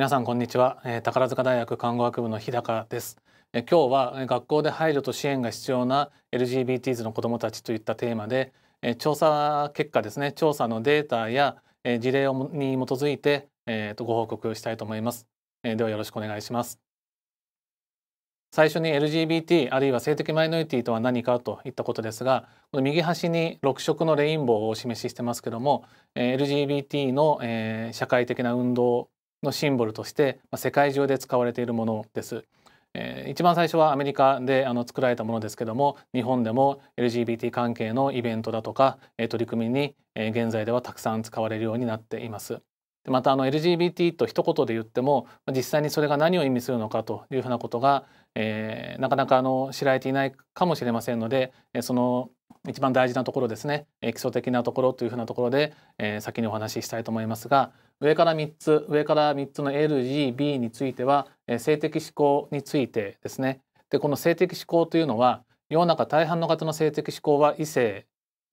皆さんこんにちは宝塚大学看護学部の日高です今日は学校で配慮と支援が必要な LGBTs の子どもたちといったテーマで調査結果ですね調査のデータや事例に基づいてご報告したいと思いますではよろしくお願いします最初に LGBT あるいは性的マイノリティとは何かといったことですがこの右端に6色のレインボーをお示ししてますけども LGBT の社会的な運動のシンボルとして、まあ、世界中で使われているものです。えー、一番最初はアメリカであの作られたものですけども日本でも LGBT 関係のイベントだとか、えー、取り組みに、えー、現在ではたくさん使われるようになっています。でまたあの LGBT と一言で言っても実際にそれが何を意味するのかというふうなことが、えー、なかなかあの知られていないかもしれませんので、えー、その一番大事なところですね、え基礎的なところというふうなところで、え先にお話ししたいと思いますが上から3つ上から3つの LGB については、え性的指向についてですねでこの性的指向というのは世の中大半の方の性的指向は異性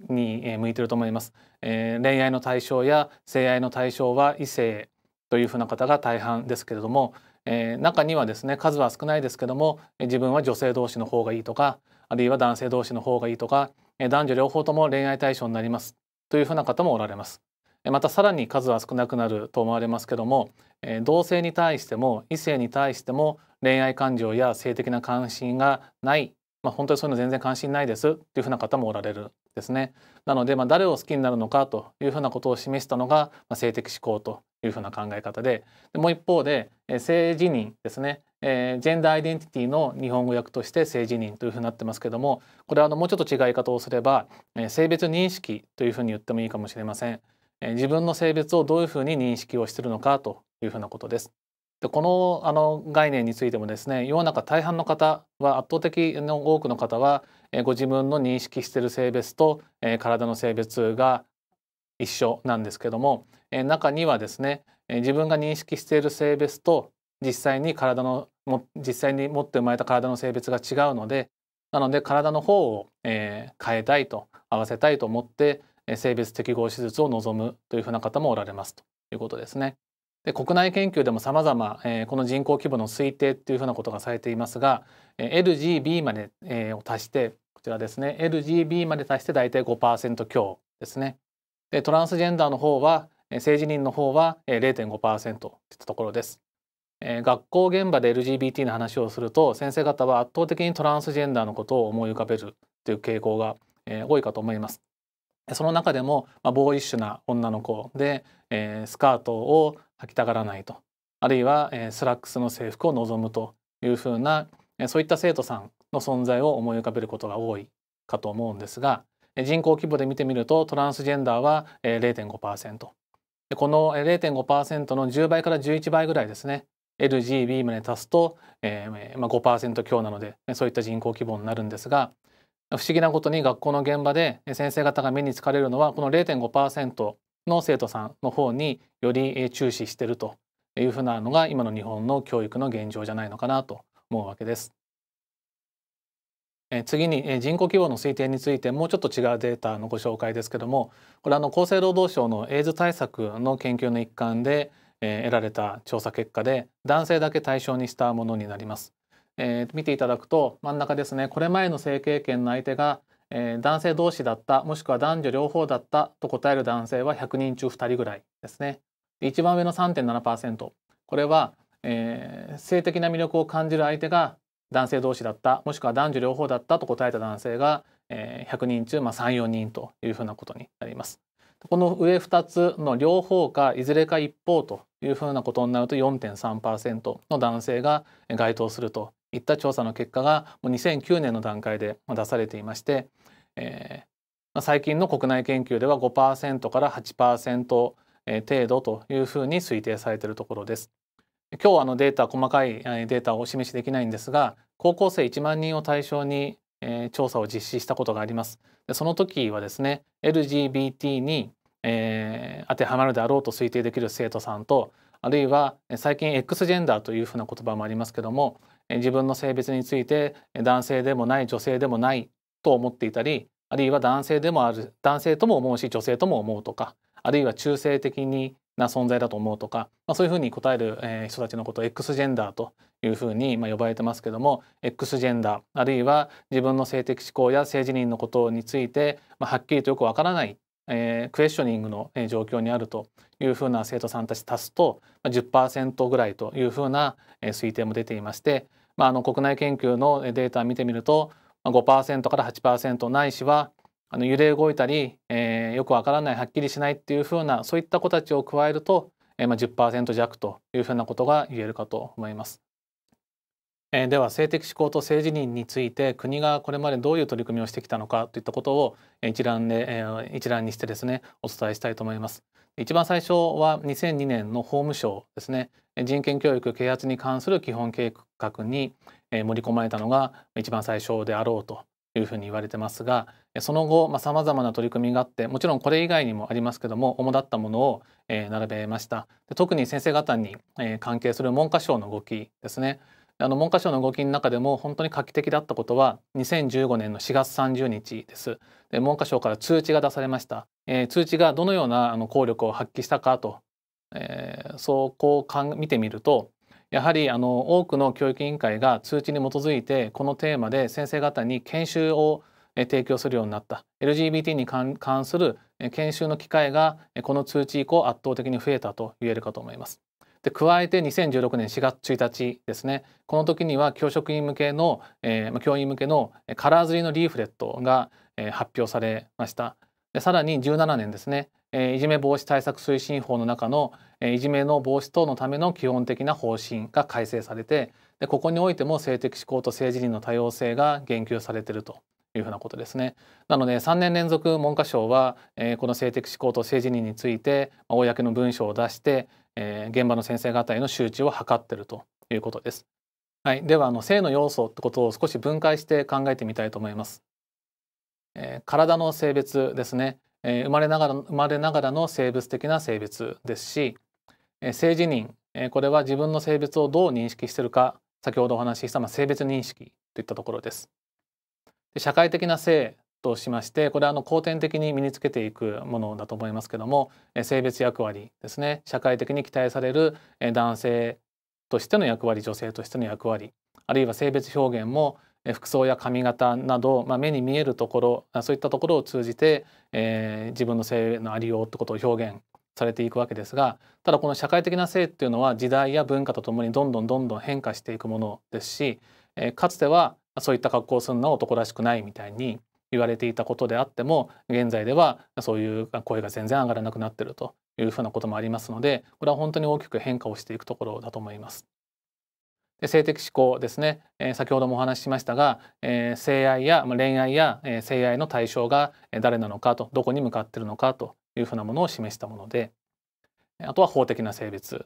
に向いてると思います、えー、恋愛の対象や性愛の対象は異性というふうな方が大半ですけれども、えー、中にはですね数は少ないですけども自分は女性同士の方がいいとかあるいは男性同士の方がいいとか男女両方とも恋愛対象になりますというふうな方もおられます。またさらに数は少なくなると思われますけども同性に対しても異性に対しても恋愛感情や性的な関心がない、まあ、本当にそういうの全然関心ないですというふうな方もおられるですね。なので、まあ、誰を好きになるのかというふうなことを示したのが、ま性的指向というふうな考え方ででもう一方で性自認ですねえー、ジェンダーアイデンティティの日本語訳として性自認というふうになってますけどもこれはあのもうちょっと違い方をすれば、えー、性別認識というふうに言ってもいいかもしれません、えー、自分の性別をどういうふうに認識をしているのかというふうなことですでこのあの概念についてもですね世の中大半の方は圧倒的の多くの方は、えー、ご自分の認識している性別と、えー、体の性別が一緒なんですけども、えー、中にはですね、えー、自分が認識している性別と実際に体のも実際に持って生まれた体の性別が違うのでなので体の方を、えー、変えたいと合わせたいと思って性別適合手術を望むというふうな方もおられますということですね。で国内研究でも様々、えまこの人口規模の推定っていうふうなことがされていますが、え LGB まで、えー、を足してこちらですね LGB まで足して大体5%強ですね。でトランスジェンダーの方は、え性自認の方は、えー、0.5%といったところです。学校現場で LGBT の話をすると先生方は圧倒的にトランスジェンダーのことを思い浮かべるという傾向が、多いかと思います。その中でも、ボーイッシュな女の子で、スカートを履きたがらないとあるいは、スラックスの制服を望むというふうな、そういった生徒さんの存在を思い浮かべることが多いかと思うんですが人口規模で見てみるとトランスジェンダーは0.5%この0.5%の10倍から11倍ぐらいですね LGB まで足すと、えーまあ5、強なのでそういった人口規模になるんですが不思議なことに学校の現場で先生方が目につかれるのはこの0.5%の生徒さんの方により注視してるというふうなのが今の日本の教育の現状じゃないのかなと思うわけです。次に人口規模の推定についてもうちょっと違うデータのご紹介ですけどもこれあの厚生労働省のエイズ対策の研究の一環で得られた調査結果で男性だけ対象にしたものになります。えー、見ていただくと真ん中ですねこれ前の性経験の相手が、えー、男性同士だったもしくは男女両方だったと答える男性は100人中2人ぐらいですね。一番上の3.7%これは、えー、性的な魅力を感じる相手が男性同士だったもしくは男女両方だったと答えた男性が、えー、100人中、まあ、34人というふうなことになります。この上2つの両方かいずれか一方というふうなことになると4.3%の男性が該当するといった調査の結果がもう2009年の段階で出されていまして、えー、最近の国内研究では5%から8%程度というふうに推定されているところです。今日あのデータ細かいデータをお示しできないんですが高校生1万人を対象に、調査を実施したことがあります。でその時はですね LGBT に、えー、当てはまるであろうと推定できる生徒さんとあるいは最近 X ジェンダーというふうな言葉もありますけども自分の性別について男性でもない女性でもないと思っていたりあるいは男性でもある男性とも思うし女性とも思うとかあるいは中性的にな存在だと思うとか、まあ、そういうふうに答える、え人たちのことを X ジェンダーというふうに、まあ、呼ばれてますけども X ジェンダーあるいは自分の性的指向や性自認のことについて、まあ、はっきりとよくわからない、えー、クエスチョニングの、え状況にあるというふうな生徒さんたち足すと、まあ、10%ぐらいというふうな、え推定も出ていまして、まあ、あの国内研究のデータを見てみると5%から8%ないしはあの揺れ動いたり、えー、よくわからないはっきりしないっていうふうなそういった子たちを加えると、えーまあ10、10%弱というふうなことが言えるかと思います。えー、では性的指向と性自認について国がこれまでどういう取り組みをしてきたのかといったことを一覧で、えー、一覧にしてですねお伝えしたいと思います。一番最初は2002年の法務省ですね人権教育啓発に関する基本計画に盛り込まれたのが一番最初であろうというふうに言われてますがその後まざ、まあ、な取り組みがあってもちろんこれ以外にもありますけども主だったものを、え並べましたで特に先生方に、え関係する文科省の動きですねあの文科省の動きの中でも本当に画期的だったことは2015年の4月30日ですで文科省から通知が出されました、えー、通知がどのようなあの効力を発揮したかと、えー、そうこうかん見てみるとやはりあの多くの教育委員会が通知に基づいてこのテーマで先生方に研修を提供するようになった LGBT に関する研修の機会がこの通知以降圧倒的に増えたと言えるかと思います。で加えて2016年4月1日ですねこの時には教職員向けの、えー、教員向けのカラー釣りのリーフレットが、発表されましたでさらに17年ですね、えー、いじめ防止対策推進法の中のいじめの防止等のための基本的な方針が改正されてでここにおいても性的指向と性自認の多様性が言及されているというふうなことですね。なので3年連続文科省は、えー、この性的指向と性自認について公の文書を出して、えー、現場の先生方への周知を図っているということです。はい、ではあの性の要素ってことを少し分解して考えてみたいと思います。えー、体の性別ですね、え生まれながら生まれながらの生物的な性別ですし、性自認これは自分の性別をどう認識してるか先ほどお話しした、ま性別認識といったところですで社会的な性としましてこれはあの後天的に身につけていくものだと思いますけども性別役割ですね社会的に期待される男性としての役割女性としての役割あるいは性別表現も服装や髪型など、まあ、目に見えるところそういったところを通じて、えー、自分の性のありようってことを表現されていくわけですがただこの社会的な性っていうのは時代や文化とともにどんどんどんどん変化していくものですし、えかつてはそういった格好をするのは男らしくないみたいに言われていたことであっても現在ではそういう声が全然上がらなくなってるというふうなこともありますのでこれは本当に大きく変化をしていくところだと思います。で性的指向ですね、えー、先ほどもお話ししましたが、えー、性愛や、まあ、恋愛や、えー、性愛の対象が誰なのかとどこに向かってるのかというふうなものを示したものであとは法的な性別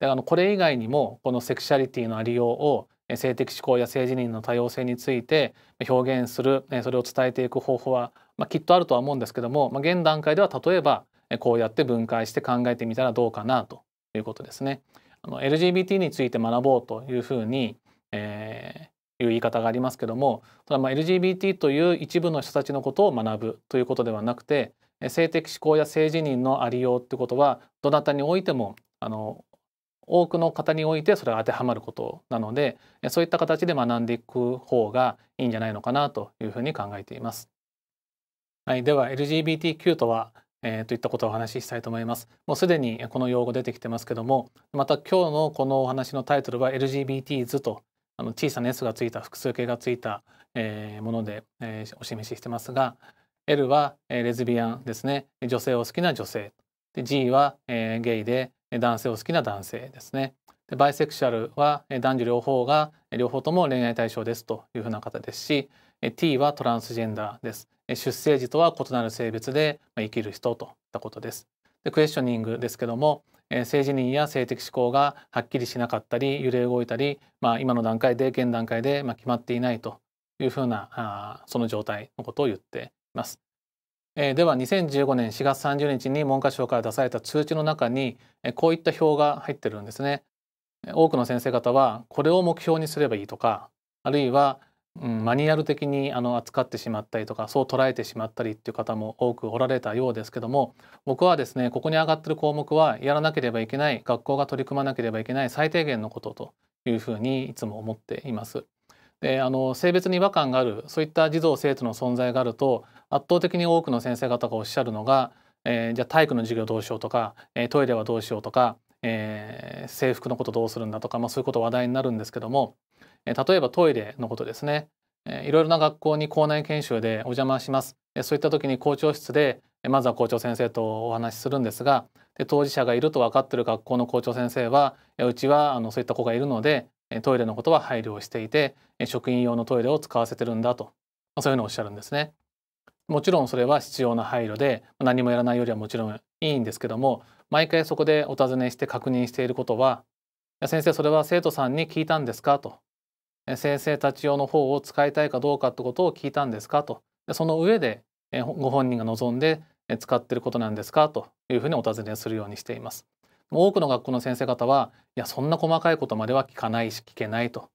であのこれ以外にもこのセクシャリティのありようを性的指向や性自認の多様性について表現するそれを伝えていく方法は、まあ、きっとあるとは思うんですけども、まあ、現段階では例えばこうやって分解して考えてみたらどうかなということですね。あの LGBT について学ぼうというふうに、えー、いう言い方がありますけどもただま LGBT という一部の人たちのことを学ぶということではなくて性的指向や性自認のありようってことはどなたにおいてもあの多くの方においてそれが当てはまることなのでそういった形で学んでいく方がいいんじゃないのかなというふうに考えています。はい、では LGBTQ とは、えー、といったことをお話ししたいと思います。もうすでにこの用語出てきてますけどもまた今日のこのお話のタイトルは LGBT 図とあの小さな S がついた複数形がついた、えー、もので、えー、お示ししてますが L は、レズビアンですね女性を好きな女性で G は、ゲイで男性を好きな男性ですねでバイセクシャルは男女両方が両方とも恋愛対象ですというふうな方ですし T はトランスジェンダーです出生時とは異なる性別で生きる人といったことですでクエスチョニングですけども性自認や性的指向がはっきりしなかったり揺れ動いたり、まあ、今の段階で現段階で決まっていないというふうなその状態のことを言ってます。えー、では2015年4月30日に文科省から出された通知の中に、こういった表が入ってるんですね。多くの先生方はこれを目標にすればいいとかあるいは、うん、マニュアル的にあの扱ってしまったりとかそう捉えてしまったりっていう方も多くおられたようですけども僕はですねここに上がってる項目はやらなければいけない学校が取り組まなければいけない最低限のことというふうにいつも思っています。であの性別に違和感があるそういった児童生徒の存在があると圧倒的に多くの先生方がおっしゃるのが、えー、じゃあ体育の授業どうしようとか、えー、トイレはどうしようとか、えー、制服のことどうするんだとか、まあ、そういうこと話題になるんですけども、えー、例えばトイレのことですね、えー、いろいろな学校に校内研修でお邪魔します、えー、そういった時に校長室でまずは校長先生とお話しするんですがで当事者がいると分かってる学校の校長先生はうちはあのそういった子がいるのでトイレのことは配慮をしていて職員用のトイレを使わせてるんだとそういうふうにおっしゃるんですね。もちろんそれは必要な配慮で何もやらないよりはもちろんいいんですけども毎回そこでお尋ねして確認していることは「先生それは生徒さんに聞いたんですか?」と「先生たち用の方を使いたいかどうかってことを聞いたんですか?」とその上でご本人が望んで使ってることなんですかというふうにお尋ねするようにしています。多くの学校の先生方はいやそんな細かいことまでは聞かないし聞けないと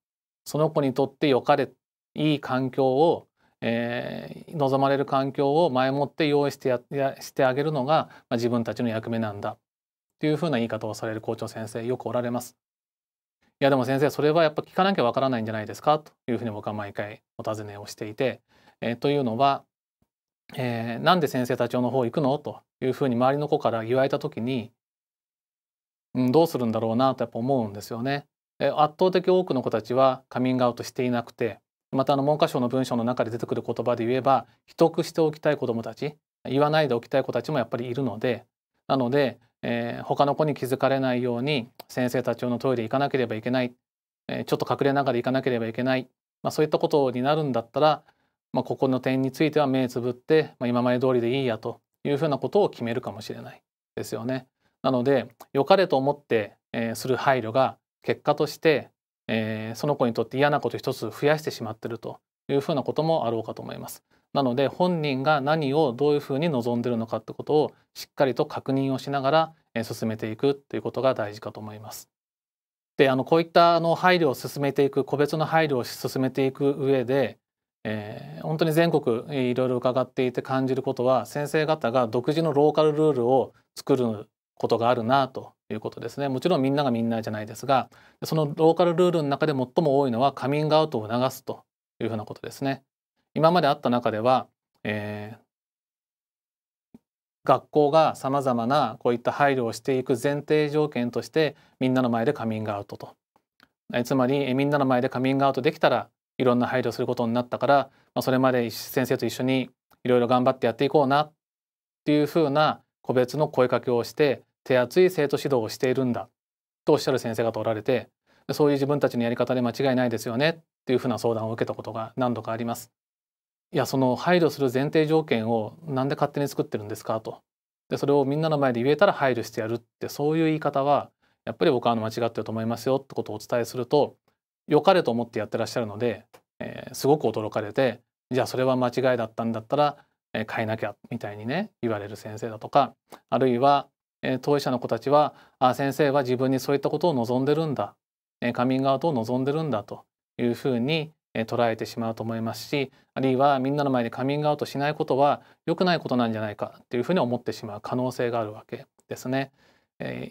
その子にとって良かれいい環境をえー、望まれる環境を前もって用意してやしてあげるのが、まあ、自分たちの役目なんだというふうな言い方をされる校長先生よくおられます。いやでも先生それはやっぱ聞かなきゃわからないんじゃないですかというふうに僕は毎回お尋ねをしていて、えー、というのは、えー、なんで先生たちの方行くのというふうに周りの子から言われた時に、うん、どうするんだろうなとやっぱ思うんですよね。え圧倒的多くの子たちはカミングアウトしていなくてまたあの文科省の文章の中で出てくる言葉で言えば秘匿しておきたい子どもたち言わないでおきたい子たちもやっぱりいるのでなので、えー、他の子に気づかれないように先生たち用のトイレ行かなければいけない、えー、ちょっと隠れながら行かなければいけない、まあ、そういったことになるんだったら、まあ、ここの点については目つぶって、まあ、今まで通りでいいやというふうなことを決めるかもしれないですよね。なので良かれと思って、えー、する配慮が結果としてえー、その子にとって嫌なこと一つ増やしてしまってるというふうなこともあろうかと思います。なので本人が何をどういうふうに望んでるのかってことをしっかりと確認をしながら、え進めていくということが大事かと思います。であのこういったあの配慮を進めていく個別の配慮を進めていく上で、えー、本当に全国いろいろ伺っていて感じることは先生方が独自のローカルルールを作ることがあるなということですねもちろんみんながみんなじゃないですがそのローカルルールの中で最も多いのはカミングアウトを促すというふうなことですね今まであった中では、えー、学校がさまざまなこういった配慮をしていく前提条件としてみんなの前でカミングアウトと、えつまり、えみんなの前でカミングアウトできたらいろんな配慮することになったから、まあ、それまで先生と一緒にいろいろ頑張ってやっていこうなっていうふうな個別の声かけをして手厚い生徒指導をしているんだとおっしゃる先生方おられてそういう自分たちのやり方で間違いないですよねっていうふうな相談を受けたことが何度かあります。いやその配慮する前提条件をなんで勝手に作ってるんですかとでそれをみんなの前で言えたら配慮してやるってそういう言い方はやっぱり僕はあの間違ってると思いますよってことをお伝えすると良かれと思ってやってらっしゃるので、えー、すごく驚かれてじゃあそれは間違いだったんだったら、え変えなきゃみたいにね言われる先生だとかあるいは当事者の子たちはあ先生は自分にそういったことを望んでるんだカミングアウトを望んでるんだというふうに捉えてしまうと思いますしあるいはみんなの前でカミングアウトしないことは良くないことなんじゃないかというふうに思ってしまう可能性があるわけですね。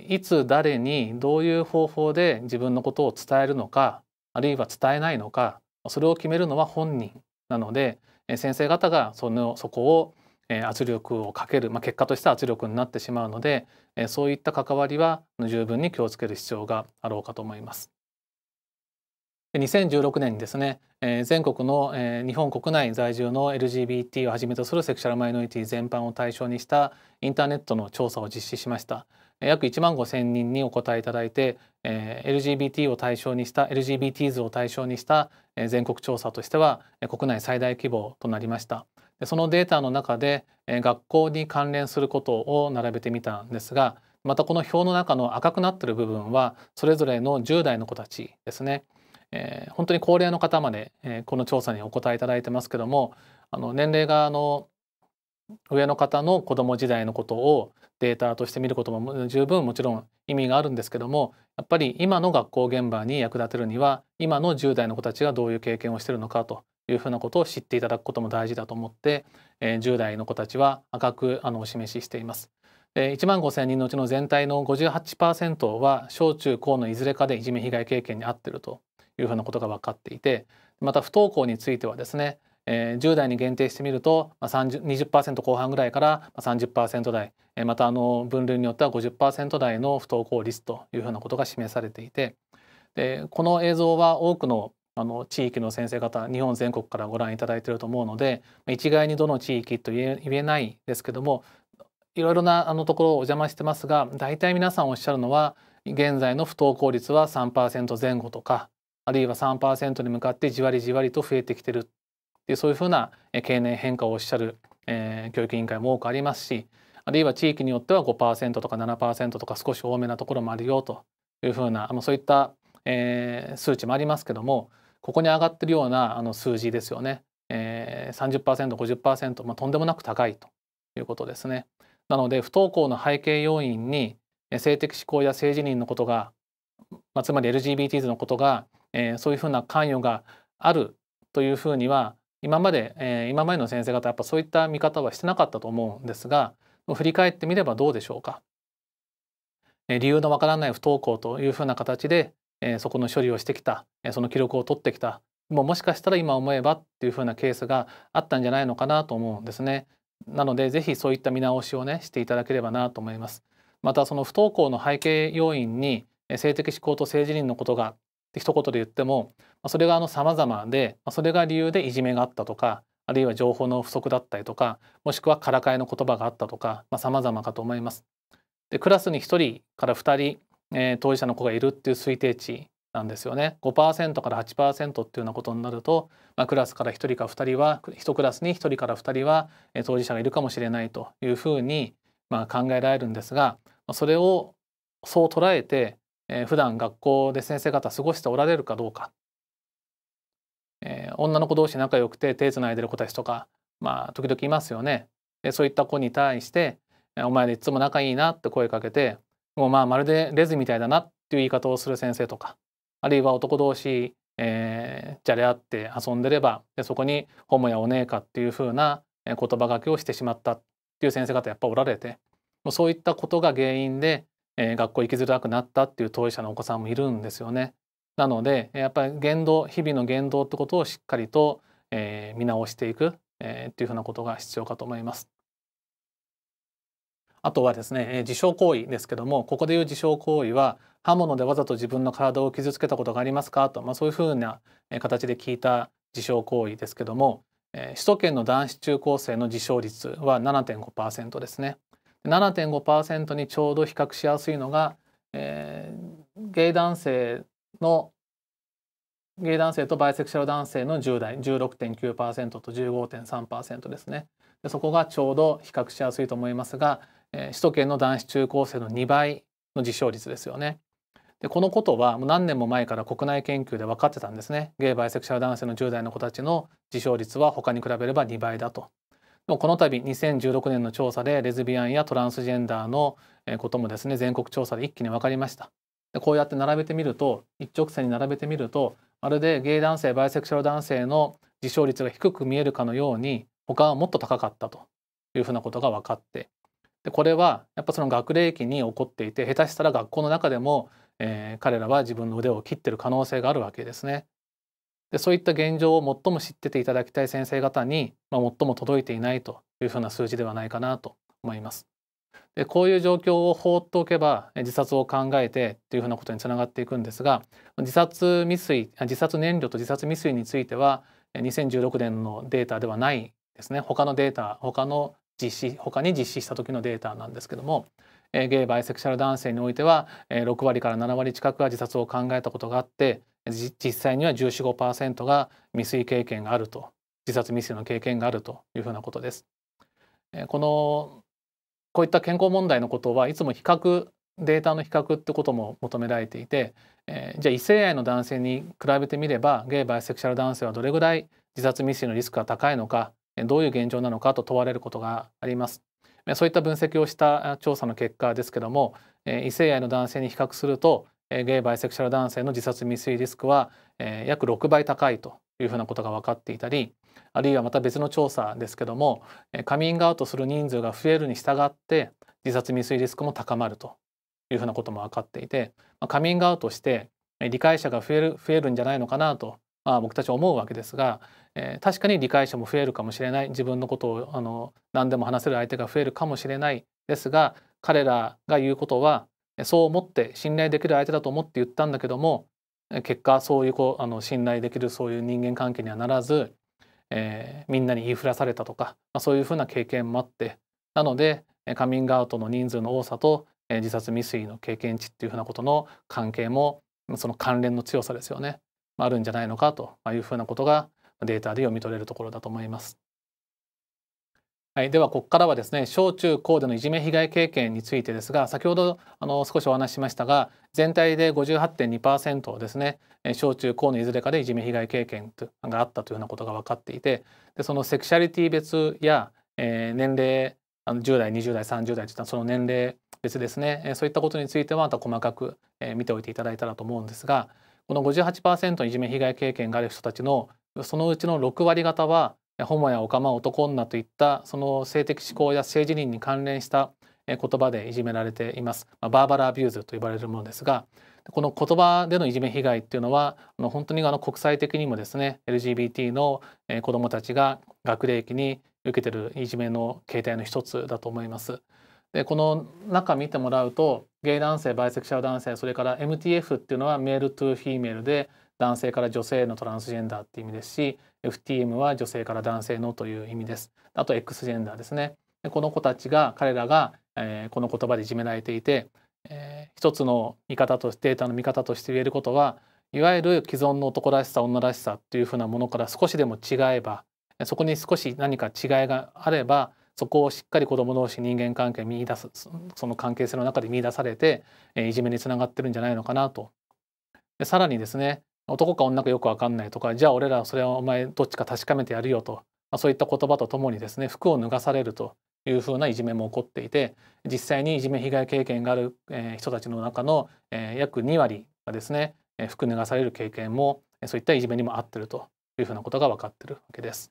いつ誰にどういう方法で自分のことを伝えるのかあるいは伝えないのかそれを決めるのは本人なので先生方がそのそこを圧力をかける、まあ、結果として圧力になってしまうのでそういった関わりは十分に気をつける必要があろうかと思います。2016年にですね全国の日本国内在住の LGBT をはじめとするセクシャルマイノリティ全般を対象にしたインターネットの調査を実施しました。約1万5,000人にお答えいただいて、LGBT を対象にした LGBT 図を対象にした、全国調査としては、国内最大規模となりました。そのデータの中で、学校に関連することを並べてみたんですがまたこの表の中の赤くなってる部分はそれぞれの10代の子たちですね、えー、本当に高齢の方まで、えこの調査にお答えいただいてますけどもあの年齢があの上の方の子ども時代のことをデータとして見ることも十分もちろん意味があるんですけどもやっぱり今の学校現場に役立てるには今の10代の子たちがどういう経験をしてるのかというふうなことを知っていただくことも大事だと思って、えー、10代の子たちは赤くあのお示ししています。で1万5,000人のうちの全体の58%は小中高のいずれかでいじめ被害経験に合ってるというふうなことが分かっていてまた不登校についてはですね、えー、10代に限定してみると、まあ、20%後半ぐらいから30%台、えー、またあの分類によっては50%台の不登校率というふうなことが示されていてでこの映像は多くのあの地域の先生方日本全国からご覧いただいていると思うので一概にどの地域と言えないですけどもいろいろなあのところをお邪魔してますが大体皆さんおっしゃるのは現在の不登校率は3%前後とかあるいは3%に向かってじわりじわりと増えてきてるでそういうふうな経年変化をおっしゃる、えー、教育委員会も多くありますしあるいは地域によっては5%とか7%とか少し多めなところもあるよというふうなそういった、えー、数値もありますけどもここに上がってるようなあの数字ですよね、えー、30%50%、まあ、とんでもなく高いということですねなので不登校の背景要因に性的指向や性自認のことが、まあ、つまり LGBTs のことが、えー、そういうふうな関与があるというふうには今まで、えー、今までの先生方やっぱそういった見方はしてなかったと思うんですが振り返ってみればどうでしょうか。理由のわからない不登校というふうな形でえー、そこの処理をしてきた、えー、その記録を取ってきたもうもしかしたら今思えばっていうふうなケースがあったんじゃないのかなと思うんですね。なのでぜひそういった見直しをねしていただければなと思います。またその不登校の背景要因に性的指向と性自認のことがって一言で言ってもそれがあの様々でそれが理由でいじめがあったとかあるいは情報の不足だったりとかもしくはからかいの言葉があったとか、まあ、様々かと思います。でクラスに1人から2人えー、当事者の子がいるっていう推定値なんですよね5%から8%っていうようなことになると、まあ、クラスから1人か2人は1クラスに1人から2人は、えー、当事者がいるかもしれないというふうに、まあ、考えられるんですがそれをそう捉えて、えー、普段学校で先生方過ごしておられるかどうか、えー、女の子同士仲良くて手つないでる子たちとか、まあ、時々いますよね。そういった子に対して「お前いつも仲いいな」って声かけてもうまあまるでレズみたいだなっていう言い方をする先生とかあるいは男同士、えー、じゃれ合って遊んでればでそこに「ホモやお姉か」っていうふうな言葉がけをしてしまったっていう先生方やっぱおられてもうそういったことが原因で、えー、学校行きづらくなったっていう当事者のお子さんもいるんですよね。なのでやっぱり言動日々の言動ってことをしっかりと、えー、見直していく、えー、っていうふうなことが必要かと思います。あとはですね自傷行為ですけどもここでいう自傷行為は刃物でわざと自分の体を傷つけたことがありますかと、まあ、そういうふうな形で聞いた自傷行為ですけども、えー、首都圏の男子中高生の自傷率は7.5%ですね。7.5%にちょうど比較しやすいのが、えー、ゲイ男性のゲイ男性とバイセクシャル男性の10代16.9%と15.3%ですねで。そこがちょうど比較しやすいと思いますが、えー、首都圏の男子中高生の2倍の自傷率ですよね。でこのことはもう何年も前から国内研究で分かってたんですね。ゲイ・バイセクシャル男性の10代の子たちの自傷率は他に比べれば2倍だと。でもこの度2016年の調査でレズビアンやトランスジェンダーのこともですね全国調査で一気に分かりました。でこうやって並べてみると一直線に並べてみるとまるでゲイ男性バイセクシャル男性の自傷率が低く見えるかのように他はもっと高かったというふうなことが分かってでこれはやっぱその学齢期に起こっていて下手したら学校の中でも、えー、彼らは自分の腕を切ってる可能性があるわけですね。でそういった現状を最も知ってていただきたい先生方に、まあ、最も届いていないというふうな数字ではないかなと思います。でこういう状況を放っておけば自殺を考えてというふうなことにつながっていくんですが自殺未遂自殺燃料と自殺未遂については2016年のデータではないですね他のデータ他の実施他に実施した時のデータなんですけども、えー、ゲイバイセクシャル男性においては、えー、6割から7割近くが自殺を考えたことがあって実際には1 4 5が未遂経験があると自殺未遂の経験があるというふうなことです。えー、このこういった健康問題のことはいつも比較データの比較ってことも求められていて、えー、じゃあ異性愛の男性に比べてみればゲイバイセクシャル男性はどれぐらい自殺未遂のリスクが高いのかどういう現状なのかと問われることがあります。そういった分析をした調査の結果ですけども異性愛の男性に比較するとゲイ・バイセクシャル男性の自殺未遂リスクは約6倍高いというふうなことが分かっていたりあるいはまた別の調査ですけどもカミングアウトする人数が増えるに従って自殺未遂リスクも高まるというふうなことも分かっていてカミングアウトして理解者が増える増えるんじゃないのかなと、まあ、僕たちは思うわけですがえー、確かに理解者も増えるかもしれない自分のことをあの何でも話せる相手が増えるかもしれないですが彼らが言うことはそう思って信頼できる相手だと思って言ったんだけども結果そういうこうあの信頼できるそういう人間関係にはならず、えー、みんなに言いふらされたとか、まあ、そういうふうな経験もあってなのでカミングアウトの人数の多さと、えー、自殺未遂の経験値っていうふうなことの関係もその関連の強さですよね、まあ、あるんじゃないのかというふうなことがデータで読み取れるところだと思います。はい、ではここからはですね小中高でのいじめ被害経験についてですが先ほどあの少しお話ししましたが全体で58.2%ですね小中高のいずれかでいじめ被害経験があったというようなことが分かっていてでそのセクシャリティ別や、えー、年齢あの10代20代30代といったその年齢別ですねそういったことについてはまた細かく見ておいていただいたらと思うんですがこの58%のいじめ被害経験がある人たちのそのうちの6割方はホモやオカマ男女といったその性的指向や性自認に関連した言葉でいじめられています、まあ、バーバラ・アビューズと呼ばれるものですがこの言葉でのいじめ被害っていうのは本当にあの国際的にもですね LGBT の子どもたちが学齢期に受けてるいじめの形態の一つだと思います。でこの中見てもらうとゲイ男性バイセクシャル男性それから MTF っていうのはメールトゥーフィーメールで男性から女性のトランスジェンダーって意味ですし FTM は女性から男性のという意味ですあと X ジェンダーですねこの子たちが彼らが、えー、この言葉でいじめられていて、えー、一つの見方としてデータの見方として言えることはいわゆる既存の男らしさ女らしさっていうふうなものから少しでも違えばそこに少し何か違いがあればそこをしっかり子ども同士人間関係見出すその関係性の中で見出されていじめにつながってるんじゃないのかなと。でさらにですね男か女かよく分かんないとかじゃあ俺らそれはお前どっちか確かめてやるよと、まあ、そういった言葉とともにですね服を脱がされるというふうないじめも起こっていて実際にいじめ被害経験がある、人たちの中の、約2割がですね、服脱がされる経験もそういったいじめにも合ってるというふうなことが分かってるわけです。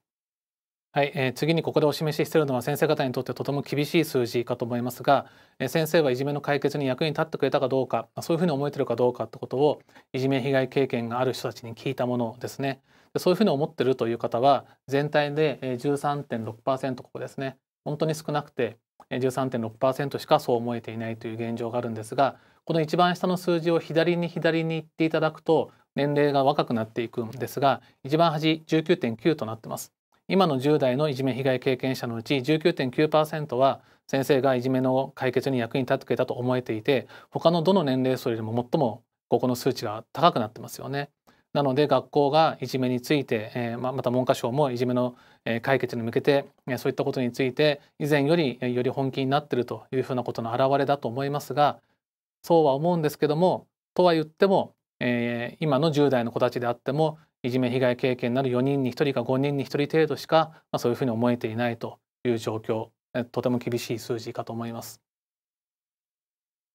はい、えー、次にここでお示ししているのは先生方にとってとても厳しい数字かと思いますが、えー、先生はいじめの解決に役に立ってくれたかどうかそういうふうに思えてるかどうかってことをいじめ被害経験がある人たちに聞いたものですねでそういうふうに思ってるという方は全体で13.6%ここですね本当に少なくて13.6%しかそう思えていないという現状があるんですがこの一番下の数字を左に左に行っていただくと年齢が若くなっていくんですが一番端19.9となってます今の10代のいじめ被害経験者のうち19.9%は先生がいじめの解決に役に立ってたと思えていて他のどの年齢層よりも最もここの数値が高くなってますよね。なので学校がいじめについて、えー、また文科省もいじめの解決に向けてそういったことについて以前よりより本気になってるというふうなことの表れだと思いますがそうは思うんですけどもとは言っても、えー、今の10代の子たちであってもいじめ被害経験のある4人に1人か5人に1人程度しか、まあ、そういうふうに思えていないという状況とても厳しい数字かと思います。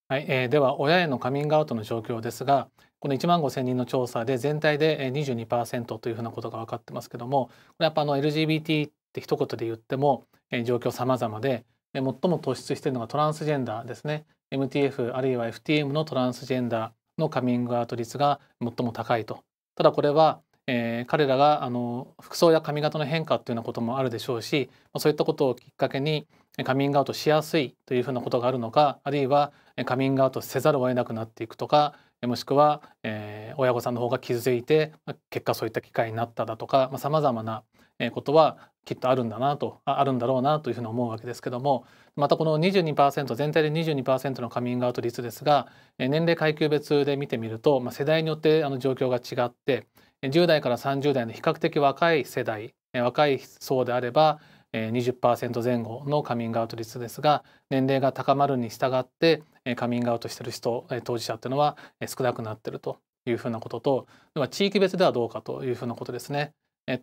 はいえー、では親へのカミングアウトの状況ですがこの1万5,000人の調査で全体で22%というふうなことが分かってますけどもこれやっぱあの LGBT って一言で言っても、えー、状況様々で、えで最も突出しているのがトランスジェンダーですね MTF あるいは FTM のトランスジェンダーのカミングアウト率が最も高いとただこれはえー、彼らがあの服装や髪型の変化っていうようなこともあるでしょうしそういったことをきっかけにカミングアウトしやすいというふうなことがあるのかあるいはカミングアウトせざるを得なくなっていくとかもしくは、えー、親御さんの方が気づいて結果そういった機会になっただとかさまざ、まなことはきっとあるんだなとあるんだろうなというふうに思うわけですけどもまたこの22%全体で22%のカミングアウト率ですが年齢階級別で見てみると、まあ、世代によってあの状況が違って10代から30代の比較的若い世代若い層であれば20%前後のカミングアウト率ですが年齢が高まるに従ってカミングアウトしてる人当事者っていうのは少なくなってるというふうなこととでは地域別ではどうかというふうなことですね。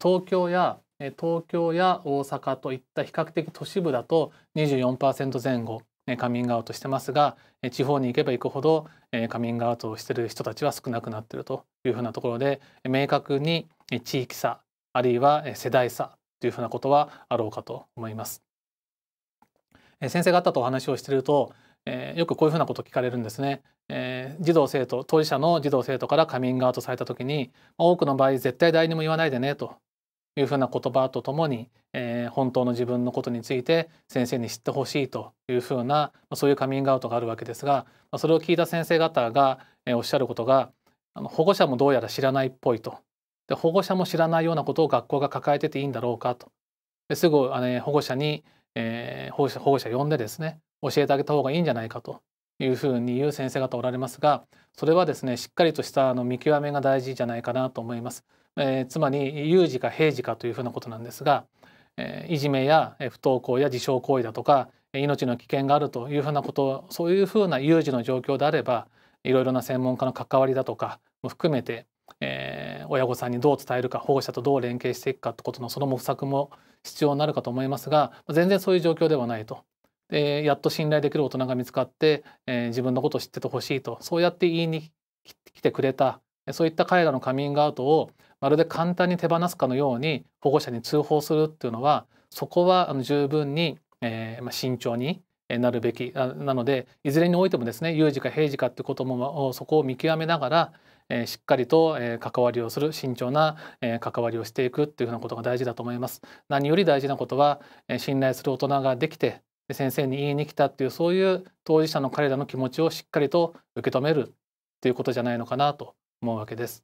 東京や東京や大阪といった比較的都市部だと24%前後カミングアウトしてますが地方に行けば行くほどカミングアウトをしてる人たちは少なくなってるというふうなところで明確に地域差あるいは世代差というふうなことはあろうかと思います。先生方とお話をしてるとよくこういうふなこと聞かれるんですね。え児童生徒当事者の児童生徒からカミングアウトされた時に多くの場合絶対誰にも言わないでねというふうな言葉とともに、えー、本当の自分のことについて先生に知ってほしいというふうな、まあ、そういうカミングアウトがあるわけですが、まあ、それを聞いた先生方が、えー、おっしゃることがあの保護者もどうやら知らないっぽいとで保護者も知らないようなことを学校が抱えてていいんだろうかとですぐあ、ね、保護者に、えー、保護者保護者呼んでですね教えてあげた方がいいんじゃないかというふうに言う先生方おられますがそれはですねしっかりとしたあの見極めが大事じゃないかなと思います。えー、つまり有事か平時かというふうなことなんですが、えー、いじめや不登校や自傷行為だとか命の危険があるというふうなことそういうふうな有事の状況であればいろいろな専門家の関わりだとかも含めて、えー、親御さんにどう伝えるか保護者とどう連携していくかってことのその模索も必要になるかと思いますが全然そういう状況ではないと。でやっと信頼できる大人が見つかって、えー、自分のことを知っててほしいとそうやって言いに来てくれたそういった彼らのカミングアウトをまるで簡単に手放すかのように保護者に通報するっていうのはそこは十分に、えーまあ、慎重になるべきなのでいずれにおいてもですね有事か平時かってこともそこを見極めながら、えー、しっかりと、え関わりをする慎重な、え関わりをしていくっていうふうなことが大事だと思います。何より大事なことは、え信頼する大人ができて先生に言いに来たっていうそういう当事者の彼らの気持ちをしっかりと受け止めるっていうことじゃないのかなと思うわけです。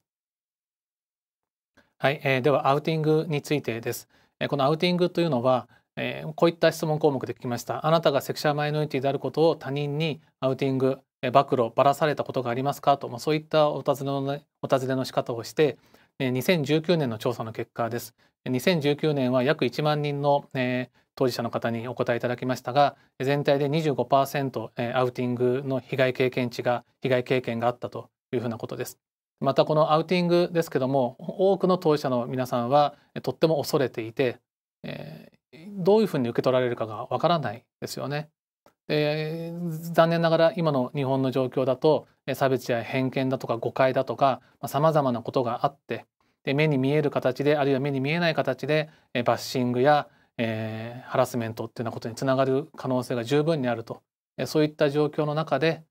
はい、えー、ではアウティングについてです。えー、このアウティングというのは、えー、こういった質問項目で聞きました。あなたがセクシャルマイノリティであることを他人にアウティング、えー、暴露、ばらされたことがありますかと、まあ、そういったお尋ねの、ね、お尋ねの仕方をして、えー、2019年の調査の結果です。2019年は約1万人の、えー、当事者の方にお答えいただきましたが全体で25%アウティングの被害経験値が被害経験があったというふうなことです。またこのアウティングですけども多くの当事者の皆さんはとっても恐れていて、えー、どういうふうに受け取られるかがわからないですよね。えー、残念ながら今の日本の状況だと差別や偏見だとか誤解だとかさまざ、まなことがあってで目に見える形であるいは目に見えない形でバッシングや、えー、ハラスメントっていうようなことにつながる可能性が十分にあるとそういった状況の中で、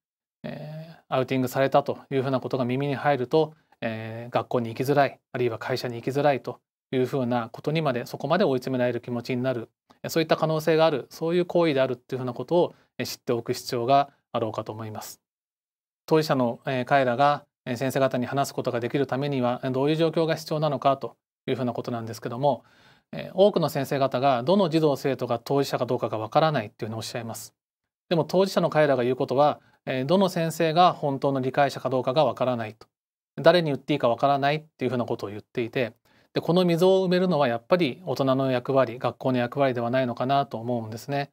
えーアウティングされたというふうなことが耳に入ると、えー、学校に行きづらいあるいは会社に行きづらいというふうなことにまでそこまで追い詰められる気持ちになるそういった可能性があるそういう行為であるっていうふうなことを知っておく必要があろうかと思います。当事者のえ彼らが先生方に話すことができるためにはどういう状況が必要なのかというふうなことなんですけどもえ多くの先生方がどの児童生徒が当事者かどうかがわからないっていうのをおっしゃいます。でも当事者の彼らが言うことはどの先生が本当の理解者かどうかがわからないと誰に言っていいかわからないっていうふうなことを言っていてでこの溝を埋めるのはやっぱり大人の役割学校の役割ではないのかなと思うんですね。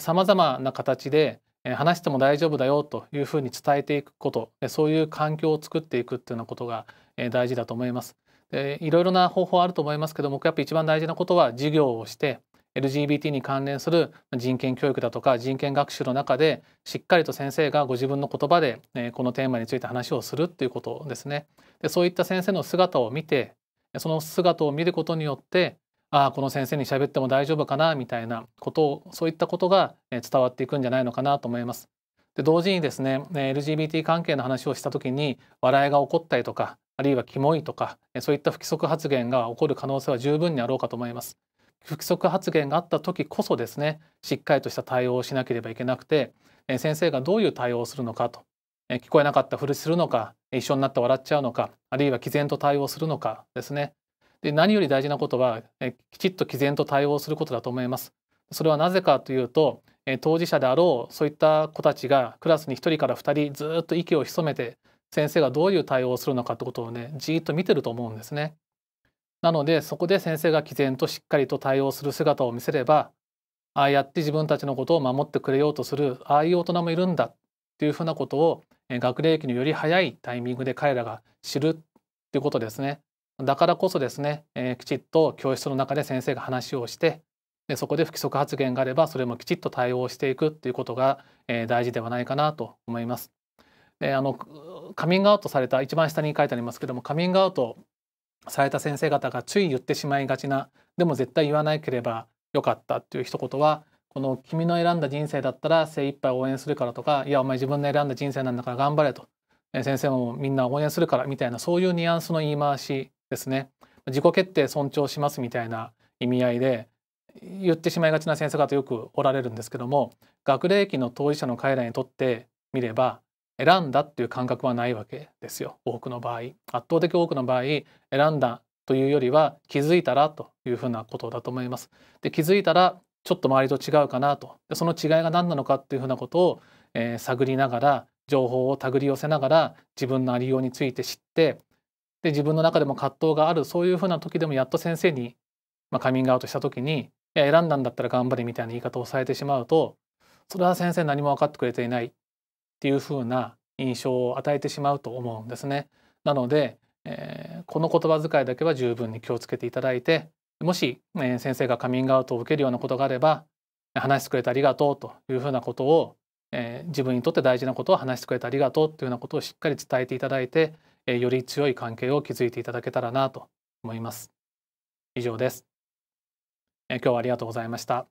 さまざまな形で話しても大丈夫だよというふうに伝えていくことそういう環境を作っていくっていうようなことが大事だと思います。でいろいろな方法あると思いますけどもやっぱ一番大事なことは授業をして LGBT に関連する人権教育だとか人権学習の中でしっかりと先生がご自分の言葉で、えこのテーマについて話をするっていうことですね。でそういった先生の姿を見てその姿を見ることによってああこの先生に喋っても大丈夫かなみたいなことをそういったことが伝わっていくんじゃないのかなと思います。で同時にですね LGBT 関係の話をした時に笑いが起こったりとかあるいはキモいとかそういった不規則発言が起こる可能性は十分にあろうかと思います。不規則発言があった時こそですねしっかりとした対応をしなければいけなくて、え先生がどういう対応をするのかと、え聞こえなかったふりするのか一緒になって笑っちゃうのかあるいは毅然と対応するのかですねで何より大事なことは、えきちっと毅然と対応することだと思います。それはなぜかというと、え当事者であろうそういった子たちがクラスに1人から2人ずっと息を潜めて先生がどういう対応をするのかってことをねじっと見てると思うんですね。なのでそこで先生が毅然としっかりと対応する姿を見せればああやって自分たちのことを守ってくれようとするああいう大人もいるんだっていうふうなことを学齢期のより早いタイミングで彼らが知るっていうことですね。だからこそですね、えー、きちっと教室の中で先生が話をしてでそこで不規則発言があればそれもきちっと対応していくっていうことが、えー、大事ではないかなと思います。であのカミングアウトされた一番下に書いてありますけどもカミングアウトされた先生方がつい言ってしまいがちなでも絶対言わなければよかったっていう一言はこの「君の選んだ人生だったら精一杯応援するから」とか「いやお前自分の選んだ人生なんだから頑張れ」と「先生もみんな応援するから」みたいなそういうニュアンスの言い回しですね。自己決定尊重しますみたいな意味合いで言ってしまいがちな先生方よくおられるんですけども学齢期の当事者の彼らにとってみれば選んだっていう感覚はないわけですよ多くの場合圧倒的多くの場合選んだというよりは気づいたらというふうなことだと思います。で気づいたらちょっと周りと違うかなとでその違いが何なのかっていうふうなことを、えー、探りながら情報を手繰り寄せながら自分のありようについて知ってで自分の中でも葛藤があるそういうふうな時でもやっと先生に、まあ、カミングアウトした時に「いや選んだんだったら頑張れ」みたいな言い方をされてしまうとそれは先生何も分かってくれていないっていううな印象を与えてしまうと思うんですね。なので、えー、この言葉遣いだけは十分に気をつけていただいてもし、えー、先生がカミングアウトを受けるようなことがあれば話してくれてありがとうというふうなことを、えー、自分にとって大事なことを話してくれてありがとうというようなことをしっかり伝えていただいて、えー、より強い関係を築いていただけたらなと思います。以上です、えー、今日はありがとうございました。